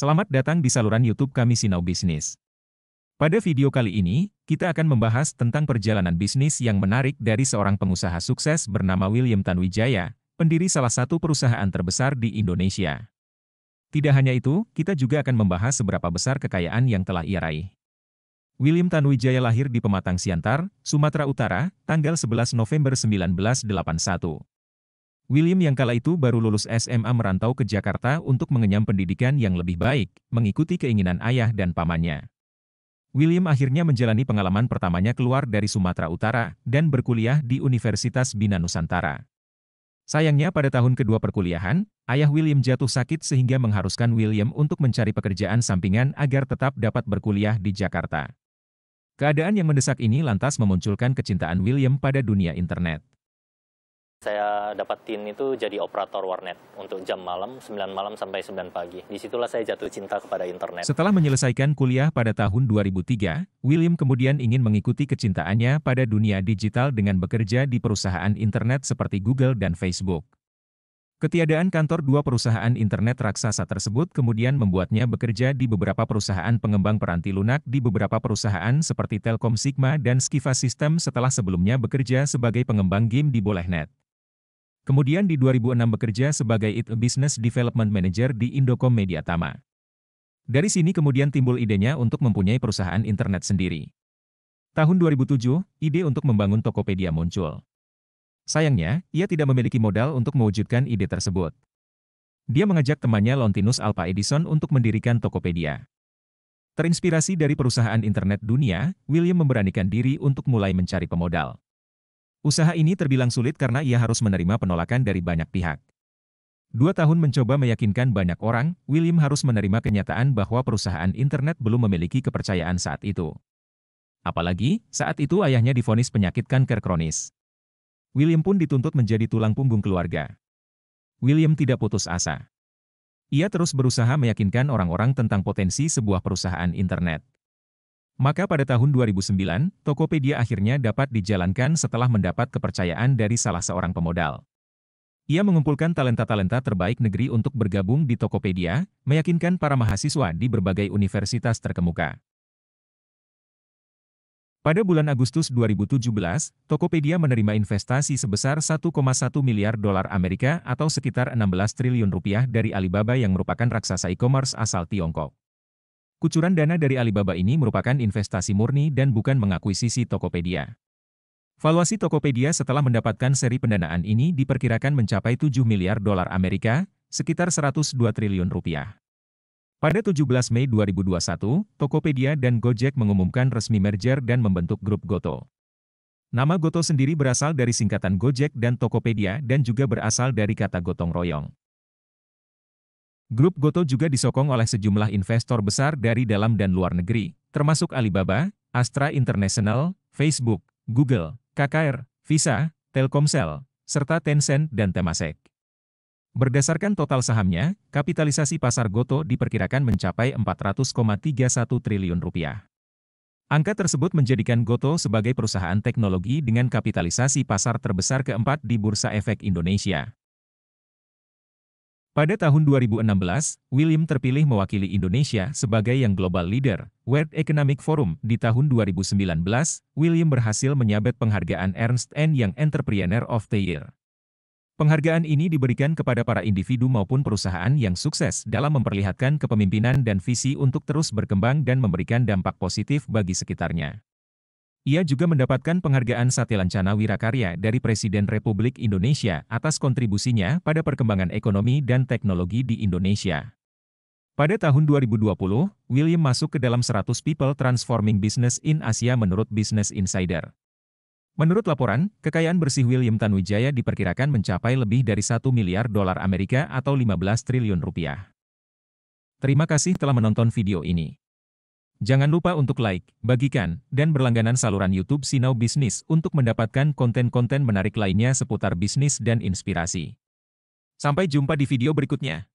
Selamat datang di saluran YouTube kami Sinau Bisnis. Pada video kali ini, kita akan membahas tentang perjalanan bisnis yang menarik dari seorang pengusaha sukses bernama William Tanwijaya, pendiri salah satu perusahaan terbesar di Indonesia. Tidak hanya itu, kita juga akan membahas seberapa besar kekayaan yang telah ia raih. William Tanwijaya lahir di Pematang Siantar, Sumatera Utara, tanggal 11 November 1981. William yang kala itu baru lulus SMA merantau ke Jakarta untuk mengenyam pendidikan yang lebih baik, mengikuti keinginan ayah dan pamannya. William akhirnya menjalani pengalaman pertamanya keluar dari Sumatera Utara dan berkuliah di Universitas Bina Nusantara. Sayangnya pada tahun kedua perkuliahan, ayah William jatuh sakit sehingga mengharuskan William untuk mencari pekerjaan sampingan agar tetap dapat berkuliah di Jakarta. Keadaan yang mendesak ini lantas memunculkan kecintaan William pada dunia internet. Saya dapatin itu jadi operator warnet untuk jam malam, 9 malam sampai 9 pagi. Disitulah saya jatuh cinta kepada internet. Setelah menyelesaikan kuliah pada tahun 2003, William kemudian ingin mengikuti kecintaannya pada dunia digital dengan bekerja di perusahaan internet seperti Google dan Facebook. Ketiadaan kantor dua perusahaan internet raksasa tersebut kemudian membuatnya bekerja di beberapa perusahaan pengembang peranti lunak di beberapa perusahaan seperti Telkom Sigma dan Skiva System setelah sebelumnya bekerja sebagai pengembang game di Bolehnet. Kemudian di 2006 bekerja sebagai IT Business Development Manager di Indocom Media Tama. Dari sini kemudian timbul idenya untuk mempunyai perusahaan internet sendiri. Tahun 2007, ide untuk membangun Tokopedia muncul. Sayangnya, ia tidak memiliki modal untuk mewujudkan ide tersebut. Dia mengajak temannya Lontinus Alpa Edison untuk mendirikan Tokopedia. Terinspirasi dari perusahaan internet dunia, William memberanikan diri untuk mulai mencari pemodal. Usaha ini terbilang sulit karena ia harus menerima penolakan dari banyak pihak. Dua tahun mencoba meyakinkan banyak orang, William harus menerima kenyataan bahwa perusahaan internet belum memiliki kepercayaan saat itu. Apalagi, saat itu ayahnya difonis penyakit kanker kronis. William pun dituntut menjadi tulang punggung keluarga. William tidak putus asa. Ia terus berusaha meyakinkan orang-orang tentang potensi sebuah perusahaan internet. Maka pada tahun 2009, Tokopedia akhirnya dapat dijalankan setelah mendapat kepercayaan dari salah seorang pemodal. Ia mengumpulkan talenta-talenta terbaik negeri untuk bergabung di Tokopedia, meyakinkan para mahasiswa di berbagai universitas terkemuka. Pada bulan Agustus 2017, Tokopedia menerima investasi sebesar 1,1 miliar dolar Amerika atau sekitar 16 triliun rupiah dari Alibaba yang merupakan raksasa e-commerce asal Tiongkok. Kucuran dana dari Alibaba ini merupakan investasi murni dan bukan mengakuisisi Tokopedia. Valuasi Tokopedia setelah mendapatkan seri pendanaan ini diperkirakan mencapai 7 miliar dolar Amerika, sekitar 102 triliun rupiah. Pada 17 Mei 2021, Tokopedia dan Gojek mengumumkan resmi merger dan membentuk grup Goto. Nama Goto sendiri berasal dari singkatan Gojek dan Tokopedia dan juga berasal dari kata gotong royong. Grup Goto juga disokong oleh sejumlah investor besar dari dalam dan luar negeri, termasuk Alibaba, Astra International, Facebook, Google, KKR, Visa, Telkomsel, serta Tencent dan Temasek. Berdasarkan total sahamnya, kapitalisasi pasar Goto diperkirakan mencapai 400,31 triliun rupiah. Angka tersebut menjadikan Goto sebagai perusahaan teknologi dengan kapitalisasi pasar terbesar keempat di Bursa Efek Indonesia. Pada tahun 2016, William terpilih mewakili Indonesia sebagai yang global leader, World Economic Forum. Di tahun 2019, William berhasil menyabet penghargaan Ernst Young Entrepreneur of the Year. Penghargaan ini diberikan kepada para individu maupun perusahaan yang sukses dalam memperlihatkan kepemimpinan dan visi untuk terus berkembang dan memberikan dampak positif bagi sekitarnya. Ia juga mendapatkan penghargaan Satelancana Wirakarya dari Presiden Republik Indonesia atas kontribusinya pada perkembangan ekonomi dan teknologi di Indonesia. Pada tahun 2020, William masuk ke dalam 100 People Transforming Business in Asia menurut Business Insider. Menurut laporan, kekayaan bersih William Tanwijaya diperkirakan mencapai lebih dari 1 miliar dolar Amerika atau 15 triliun rupiah. Terima kasih telah menonton video ini. Jangan lupa untuk like, bagikan, dan berlangganan saluran YouTube Sinau Bisnis untuk mendapatkan konten-konten menarik lainnya seputar bisnis dan inspirasi. Sampai jumpa di video berikutnya.